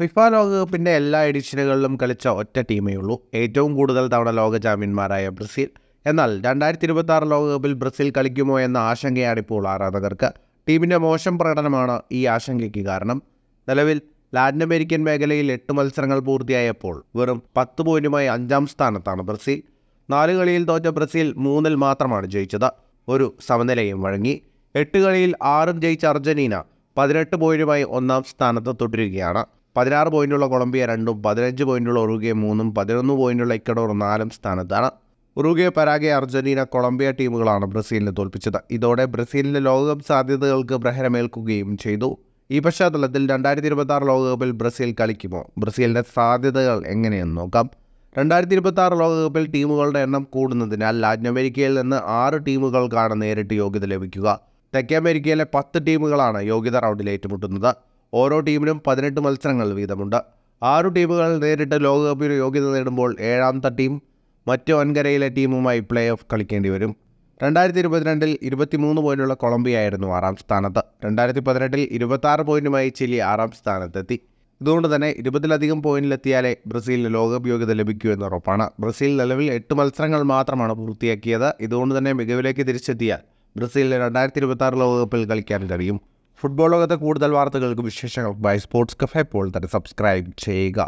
FIFA ലോകകപ്പിൻ്റെ എല്ലാ എഡിഷനുകളിലും കളിച്ച ഒറ്റ ടീമേ ഉള്ളൂ ഏറ്റവും കൂടുതൽ തവണ ലോക ചാമ്പ്യന്മാരായ ബ്രസീൽ എന്നാൽ രണ്ടായിരത്തി ഇരുപത്തി ആറ് ലോകകപ്പിൽ ബ്രസീൽ കളിക്കുമോ എന്ന ആശങ്കയാണ് ഇപ്പോൾ ആരാധകർക്ക് ടീമിൻ്റെ മോശം പ്രകടനമാണ് ഈ ആശങ്കയ്ക്ക് കാരണം നിലവിൽ ലാറ്റിൻ അമേരിക്കൻ മേഖലയിൽ എട്ട് മത്സരങ്ങൾ പൂർത്തിയായപ്പോൾ വെറും പത്ത് പോയിന്റുമായി അഞ്ചാം സ്ഥാനത്താണ് ബ്രസീൽ നാല് കളിയിൽ തോറ്റ ബ്രസീൽ മൂന്നിൽ മാത്രമാണ് ജയിച്ചത് ഒരു സമനിലയും വഴങ്ങി എട്ട് കളിയിൽ ആറും ജയിച്ച അർജന്റീന പതിനെട്ട് പോയിന്റുമായി ഒന്നാം സ്ഥാനത്ത് തുടരുകയാണ് പതിനാറ് പോയിൻറ്റുള്ള കൊളംബിയ രണ്ടും പതിനഞ്ച് പോയിൻറ്റുള്ള ഉറുഗെ മൂന്നും പതിനൊന്ന് പോയിൻറ്റുള്ള ഇക്കഡോർ നാലും സ്ഥാനത്താണ് ഉറുഗെ പരാഗെ അർജന്റീന കൊളംബിയ ടീമുകളാണ് ബ്രസീലിനെ തോൽപ്പിച്ചത് ഇതോടെ ബ്രസീലിൻ്റെ ലോകകപ്പ് സാധ്യതകൾക്ക് പ്രഹരമേൽക്കുകയും ചെയ്തു ഈ പശ്ചാത്തലത്തിൽ രണ്ടായിരത്തി ഇരുപത്തി ലോകകപ്പിൽ ബ്രസീൽ കളിക്കുമോ ബ്രസീലിൻ്റെ സാധ്യതകൾ എങ്ങനെയെന്ന് നോക്കാം രണ്ടായിരത്തി ഇരുപത്തി ആറ് ലോകകപ്പിൽ ടീമുകളുടെ എണ്ണം കൂടുന്നതിനാൽ ലാറ്റിൻ അമേരിക്കയിൽ നിന്ന് ആറ് ടീമുകൾക്കാണ് നേരിട്ട് യോഗ്യത ലഭിക്കുക തെക്കേ അമേരിക്കയിലെ പത്ത് ടീമുകളാണ് യോഗ്യത റൗണ്ടിൽ ഏറ്റുമുട്ടുന്നത് ഓരോ ടീമിനും പതിനെട്ട് മത്സരങ്ങൾ വീതമുണ്ട് ആറു ടീമുകൾ നേരിട്ട് ലോകകപ്പിന് യോഗ്യത നേടുമ്പോൾ ഏഴാമത്തെ ടീം മറ്റ് വൻകരയിലെ ടീമുമായി പ്ലേ ഓഫ് കളിക്കേണ്ടി വരും രണ്ടായിരത്തി ഇരുപത്തിരണ്ടിൽ ഇരുപത്തിമൂന്ന് പോയിന്റുള്ള കൊളംബിയ ആയിരുന്നു ആറാം സ്ഥാനത്ത് രണ്ടായിരത്തി പതിനെട്ടിൽ ആറ് പോയിന്റുമായി ചിലി ആറാം സ്ഥാനത്തെത്തി ഇതുകൊണ്ട് തന്നെ ഇരുപതിലധികം പോയിന്റിലെത്തിയാലേ ബ്രസീലിന് ലോകകപ്പ് യോഗ്യത ലഭിക്കൂ എന്ന് ഉറപ്പാണ് ബ്രസീൽ നിലവിൽ എട്ട് മത്സരങ്ങൾ മാത്രമാണ് പൂർത്തിയാക്കിയത് ഇതുകൊണ്ട് തന്നെ മികവിലേക്ക് തിരിച്ചെത്തിയാൽ ബ്രസീലിന് രണ്ടായിരത്തി ഇരുപത്തി ആറ് ലോകകപ്പിൽ കളിക്കാൻ കഴിയും ഫുട്ബോൾ ലോകത്തെ കൂടുതൽ വാർത്തകൾക്കും വിശേഷങ്ങൾക്കുമായി സ്പോർട്സ് കഫേ പോൾ തന്നെ സബ്സ്ക്രൈബ് ചെയ്യുക